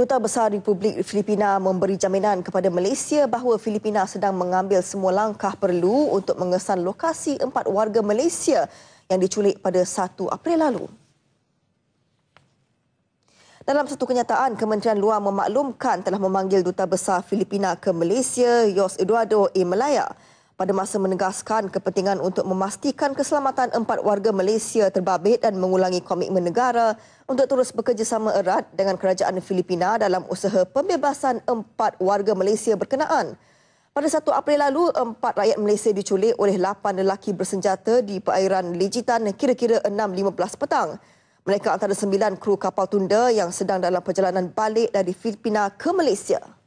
Duta Besar Republik Filipina memberi jaminan kepada Malaysia bahawa Filipina sedang mengambil semua langkah perlu untuk mengesan lokasi empat warga Malaysia yang diculik pada 1 April lalu. Dalam satu kenyataan, Kementerian Luar memaklumkan telah memanggil Duta Besar Filipina ke Malaysia, Yos Eduardo A. Melaya pada masa menegaskan kepentingan untuk memastikan keselamatan empat warga Malaysia terbabit dan mengulangi komitmen negara untuk terus bekerjasama erat dengan kerajaan Filipina dalam usaha pembebasan empat warga Malaysia berkenaan. Pada 1 April lalu, empat rakyat Malaysia diculik oleh lapan lelaki bersenjata di perairan Legitan kira-kira 6.15 petang. Mereka antara sembilan kru kapal tunda yang sedang dalam perjalanan balik dari Filipina ke Malaysia.